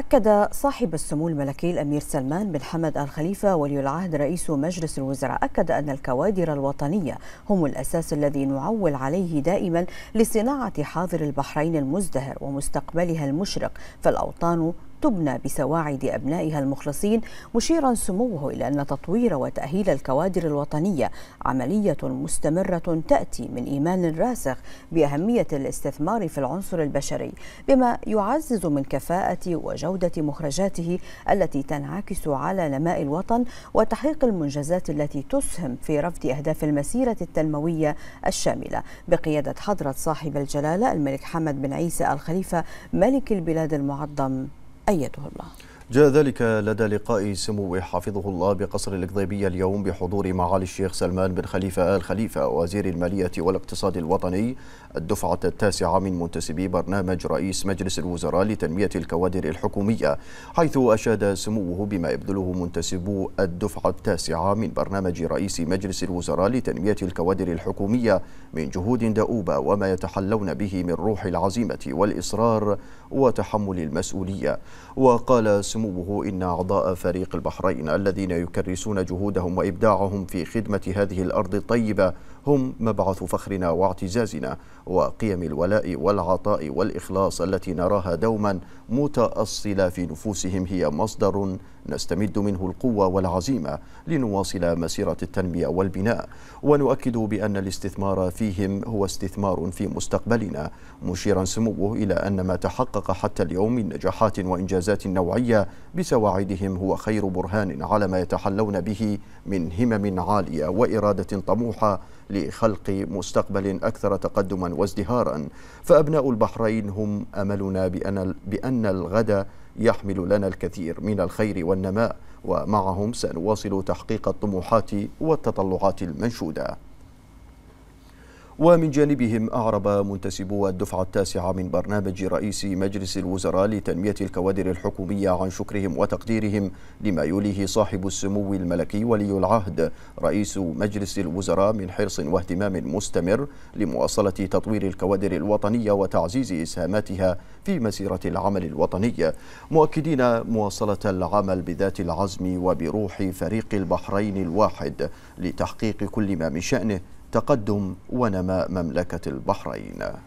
أكد صاحب السمو الملكي الأمير سلمان بن حمد آل خليفة ولي العهد رئيس مجلس الوزراء أكد أن الكوادر الوطنية هم الأساس الذي نعول عليه دائما لصناعة حاضر البحرين المزدهر ومستقبلها المشرق فالأوطان تبنى بسواعد أبنائها المخلصين مشيرا سموه إلى أن تطوير وتأهيل الكوادر الوطنية عملية مستمرة تأتي من إيمان راسخ بأهمية الاستثمار في العنصر البشري بما يعزز من كفاءة وجودة مخرجاته التي تنعكس على نماء الوطن وتحقيق المنجزات التي تسهم في رفض أهداف المسيرة التنموية الشاملة بقيادة حضرة صاحب الجلالة الملك حمد بن عيسى الخليفة ملك البلاد المعظم أيده الله جاء ذلك لدى لقاء سمو حفظه الله بقصر القضيبية اليوم بحضور معالي الشيخ سلمان بن خليفة آل خليفة وزير المالية والاقتصاد الوطني الدفعة التاسعة من منتسبي برنامج رئيس مجلس الوزراء لتنمية الكوادر الحكومية حيث أشاد سموه بما يبذله منتسبو الدفعة التاسعة من برنامج رئيس مجلس الوزراء لتنمية الكوادر الحكومية من جهود دؤوبة وما يتحلون به من روح العزيمة والإصرار وتحمل المسؤولية وقال سموه سموه إن أعضاء فريق البحرين الذين يكرسون جهودهم وإبداعهم في خدمة هذه الأرض الطيبة هم مبعث فخرنا واعتزازنا وقيم الولاء والعطاء والإخلاص التي نراها دوما متأصلة في نفوسهم هي مصدر نستمد منه القوة والعزيمة لنواصل مسيرة التنمية والبناء ونؤكد بأن الاستثمار فيهم هو استثمار في مستقبلنا مشيرا سموه إلى أن ما تحقق حتى اليوم من نجاحات وإنجازات نوعية بسواعدهم هو خير برهان على ما يتحلون به من همم عاليه واراده طموحه لخلق مستقبل اكثر تقدما وازدهارا فابناء البحرين هم املنا بان بان الغد يحمل لنا الكثير من الخير والنماء ومعهم سنواصل تحقيق الطموحات والتطلعات المنشوده ومن جانبهم أعرب منتسبو الدفعة التاسعة من برنامج رئيس مجلس الوزراء لتنمية الكوادر الحكومية عن شكرهم وتقديرهم لما يوليه صاحب السمو الملكي ولي العهد رئيس مجلس الوزراء من حرص واهتمام مستمر لمواصلة تطوير الكوادر الوطنية وتعزيز إسهاماتها في مسيرة العمل الوطني مؤكدين مواصلة العمل بذات العزم وبروح فريق البحرين الواحد لتحقيق كل ما من شأنه تقدم ونماء مملكة البحرين